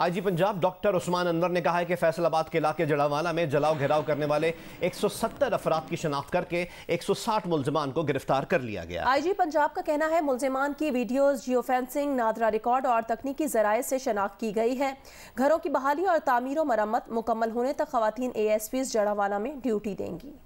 IG Punjab doctor Usman Anwar ने कहा है कि फैसलाबाद के इलाके जड़ावाला में जलाओ घेराव करने वाले 170 अफराद की शनाख्त करके 160 मुलजमान को गिरफ्तार कर लिया गया आईजी पंजाब का कहना है मुलजमान की videos geo fencing NADRA record और तकनीकी जराये से शनाख्त की गई है घरों की बहाली और तामीर मरम्मत मुकम्मल होने तक खातन ए एस जड़ावाला में ड्यूटी देंगी